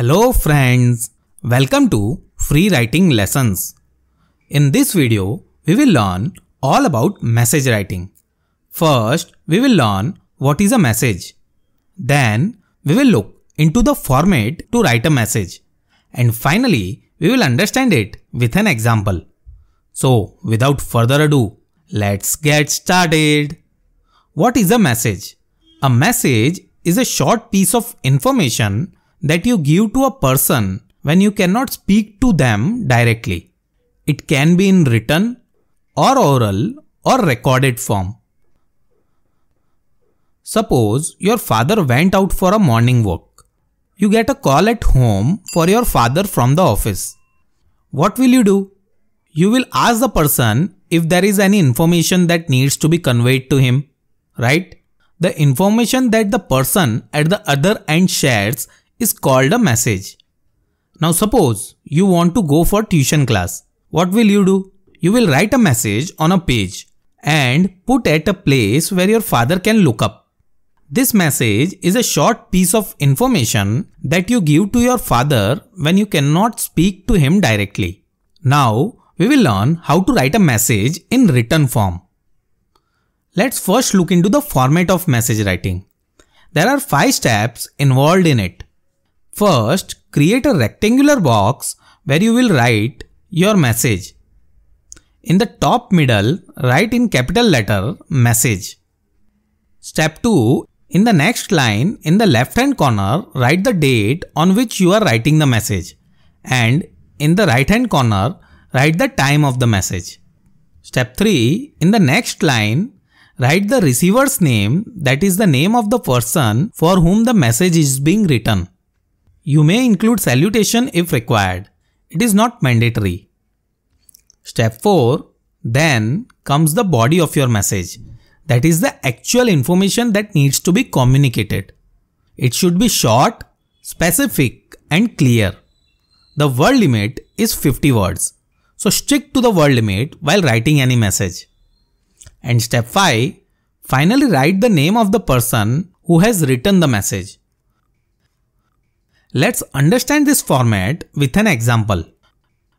Hello friends, welcome to Free Writing Lessons. In this video, we will learn all about message writing. First, we will learn what is a message. Then, we will look into the format to write a message. And finally, we will understand it with an example. So, without further ado, let's get started. What is a message? A message is a short piece of information that you give to a person when you cannot speak to them directly. It can be in written or oral or recorded form. Suppose your father went out for a morning walk. You get a call at home for your father from the office. What will you do? You will ask the person if there is any information that needs to be conveyed to him, right? The information that the person at the other end shares is called a message. Now suppose you want to go for tuition class. What will you do? You will write a message on a page and put at a place where your father can look up. This message is a short piece of information that you give to your father when you cannot speak to him directly. Now, we will learn how to write a message in written form. Let's first look into the format of message writing. There are 5 steps involved in it. First, create a rectangular box where you will write your message. In the top middle, write in capital letter message. Step 2. In the next line, in the left hand corner, write the date on which you are writing the message. And in the right hand corner, write the time of the message. Step 3. In the next line, write the receiver's name that is the name of the person for whom the message is being written. You may include salutation if required. It is not mandatory. Step 4. Then comes the body of your message. That is the actual information that needs to be communicated. It should be short, specific and clear. The word limit is 50 words. So stick to the word limit while writing any message. And step 5. Finally write the name of the person who has written the message. Let's understand this format with an example.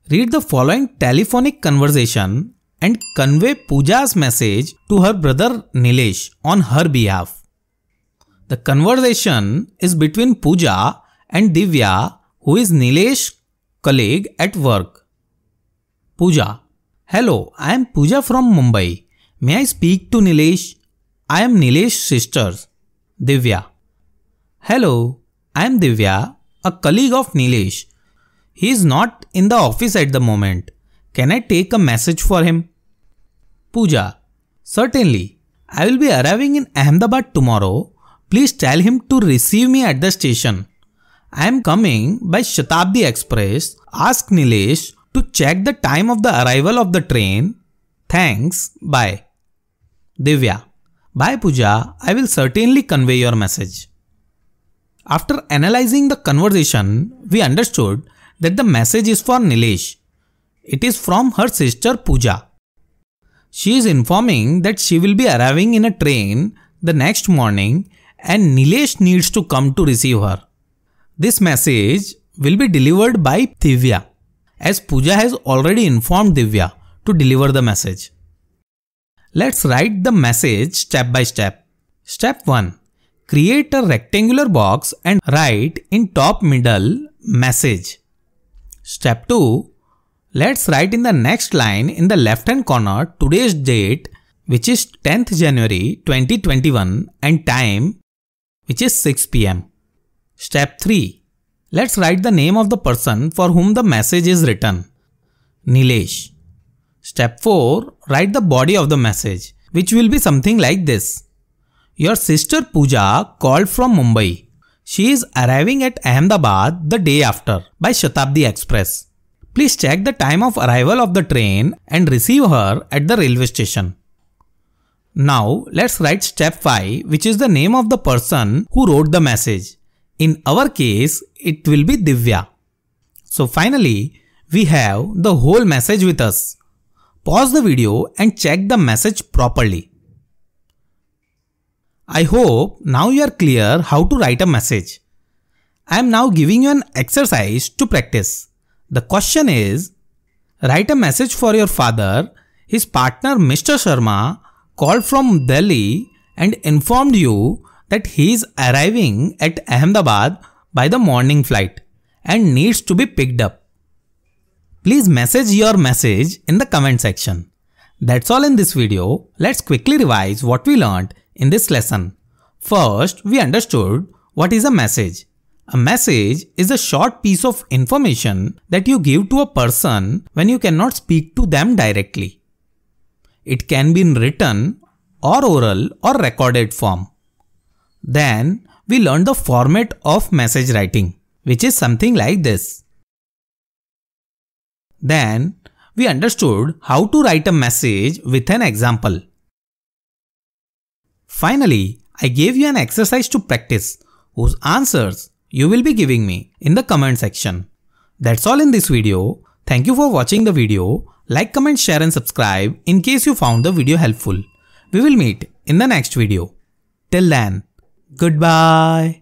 Read the following telephonic conversation and convey Pooja's message to her brother Nilesh on her behalf. The conversation is between Pooja and Divya who is Nilesh's colleague at work. Pooja Hello, I am Pooja from Mumbai. May I speak to Nilesh? I am Nilesh's sister. Divya Hello, I am Divya a colleague of Nilesh. He is not in the office at the moment. Can I take a message for him? Pooja. Certainly. I will be arriving in Ahmedabad tomorrow. Please tell him to receive me at the station. I am coming by Shatabdi Express. Ask Nilesh to check the time of the arrival of the train. Thanks. Bye. Divya. Bye Pooja. I will certainly convey your message. After analyzing the conversation, we understood that the message is for Nilesh. It is from her sister Pooja. She is informing that she will be arriving in a train the next morning and Nilesh needs to come to receive her. This message will be delivered by Divya as Pooja has already informed Divya to deliver the message. Let's write the message step by step. Step 1 Create a rectangular box and write in top middle message. Step 2. Let's write in the next line in the left hand corner today's date which is 10th January 2021 and time which is 6 pm. Step 3. Let's write the name of the person for whom the message is written. Nilesh. Step 4. Write the body of the message which will be something like this. Your sister Pooja called from Mumbai. She is arriving at Ahmedabad the day after by Shatabdi Express. Please check the time of arrival of the train and receive her at the railway station. Now let's write step 5 which is the name of the person who wrote the message. In our case it will be Divya. So finally we have the whole message with us. Pause the video and check the message properly. I hope now you are clear how to write a message. I am now giving you an exercise to practice. The question is, write a message for your father. His partner Mr. Sharma called from Delhi and informed you that he is arriving at Ahmedabad by the morning flight and needs to be picked up. Please message your message in the comment section. That's all in this video. Let's quickly revise what we learned in this lesson. First, we understood what is a message. A message is a short piece of information that you give to a person when you cannot speak to them directly. It can be in written or oral or recorded form. Then we learned the format of message writing, which is something like this. Then we understood how to write a message with an example. Finally, I gave you an exercise to practice whose answers you will be giving me in the comment section. That's all in this video. Thank you for watching the video. Like, comment, share and subscribe in case you found the video helpful. We will meet in the next video. Till then, goodbye.